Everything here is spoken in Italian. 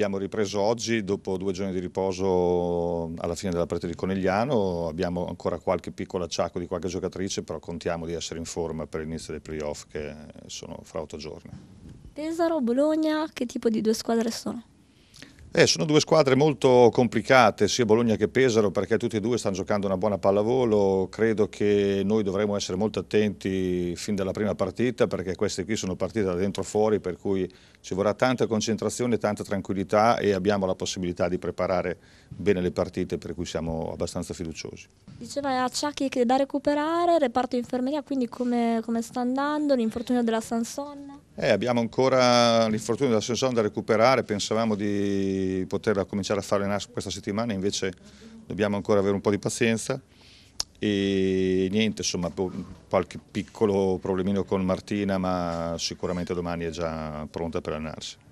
Abbiamo ripreso oggi dopo due giorni di riposo alla fine della partita di Conegliano, abbiamo ancora qualche piccolo acciacco di qualche giocatrice, però contiamo di essere in forma per l'inizio dei playoff che sono fra otto giorni. Pesaro, Bologna, che tipo di due squadre sono? Eh, sono due squadre molto complicate, sia Bologna che Pesaro, perché tutti e due stanno giocando una buona pallavolo. Credo che noi dovremo essere molto attenti fin dalla prima partita, perché queste qui sono partite da dentro fuori, per cui ci vorrà tanta concentrazione, tanta tranquillità e abbiamo la possibilità di preparare bene le partite, per cui siamo abbastanza fiduciosi. Diceva Acciacchi che da recuperare, reparto infermeria, quindi come, come sta andando, l'infortunio della Sanson? Eh, abbiamo ancora l'infortunio della Sensone da recuperare, pensavamo di poter cominciare a fare NAS questa settimana, invece dobbiamo ancora avere un po' di pazienza e niente, insomma, boh, qualche piccolo problemino con Martina, ma sicuramente domani è già pronta per allenarsi.